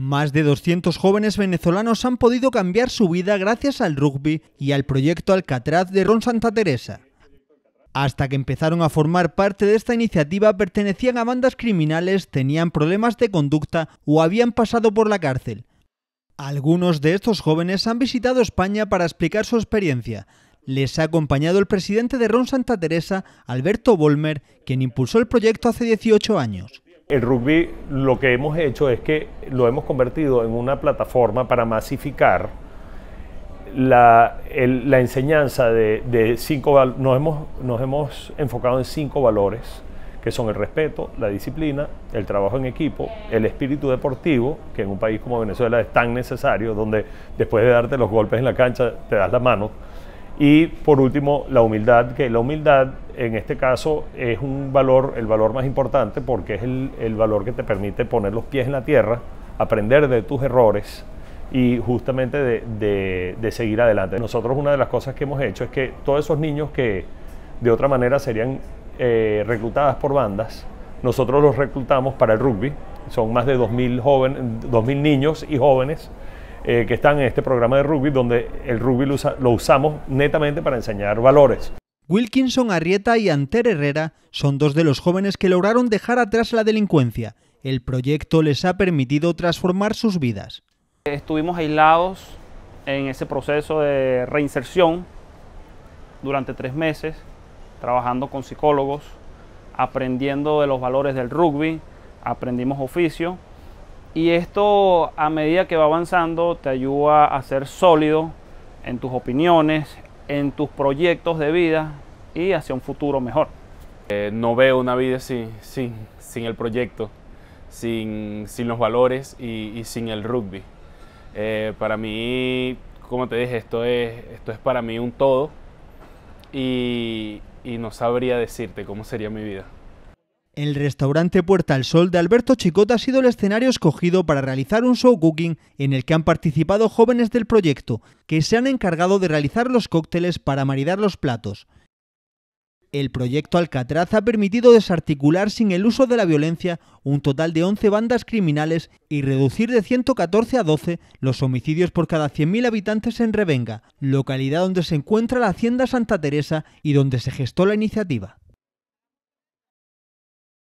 Más de 200 jóvenes venezolanos han podido cambiar su vida gracias al rugby y al proyecto Alcatraz de Ron Santa Teresa. Hasta que empezaron a formar parte de esta iniciativa pertenecían a bandas criminales, tenían problemas de conducta o habían pasado por la cárcel. Algunos de estos jóvenes han visitado España para explicar su experiencia. Les ha acompañado el presidente de Ron Santa Teresa, Alberto Volmer, quien impulsó el proyecto hace 18 años. El rugby lo que hemos hecho es que lo hemos convertido en una plataforma para masificar la, enseñanza de, cinco nos hemos, nos hemos enfocado en cinco valores que son el respeto, la disciplina, el trabajo en equipo, el espíritu deportivo, que en un país como Venezuela es tan necesario, donde después de darte los golpes en la cancha te das la mano, y por último, la humildad, que la humildad en este caso es un valor, el valor más importante, porque es el, valor que te permite poner los pies en la tierra, aprender de tus errores y justamente de, seguir adelante. Nosotros una de las cosas que hemos hecho es que todos esos niños que de otra manera serían eh, reclutadas por bandas, nosotros los reclutamos para el rugby. Son más de 2.000 jóvenes, 2000 niños y jóvenes eh, que están en este programa de rugby, donde el rugby lo, lo usamos netamente para enseñar valores. Wilkinson Arrieta y Anter Herrera son dos de los jóvenes que lograron dejar atrás la delincuencia. El proyecto les ha permitido transformar sus vidas. Estuvimos aislados en ese proceso de reinserción durante tres meses, trabajando con psicólogos, aprendiendo de los valores del rugby, aprendimos oficio y esto a medida que va avanzando te ayuda a ser sólido en tus opiniones, en tus proyectos de vida y hacia un futuro mejor. Eh, no veo una vida sin, sin, el proyecto, sin, sin los valores y, sin el rugby. Eh, para mí, como te dije, esto es, esto es para mí un todo y no sabría decirte cómo sería mi vida. El restaurante Puerta al Sol de Alberto Chicota ha sido el escenario escogido para realizar un show cooking en el que han participado jóvenes del proyecto, que se han encargado de realizar los cócteles para maridar los platos. El proyecto Alcatraz ha permitido desarticular sin el uso de la violencia un total de 11 bandas criminales y reducir de 114 a 12 los homicidios por cada 100.000 habitantes en Revenga, localidad donde se encuentra la Hacienda Santa Teresa y donde se gestó la iniciativa.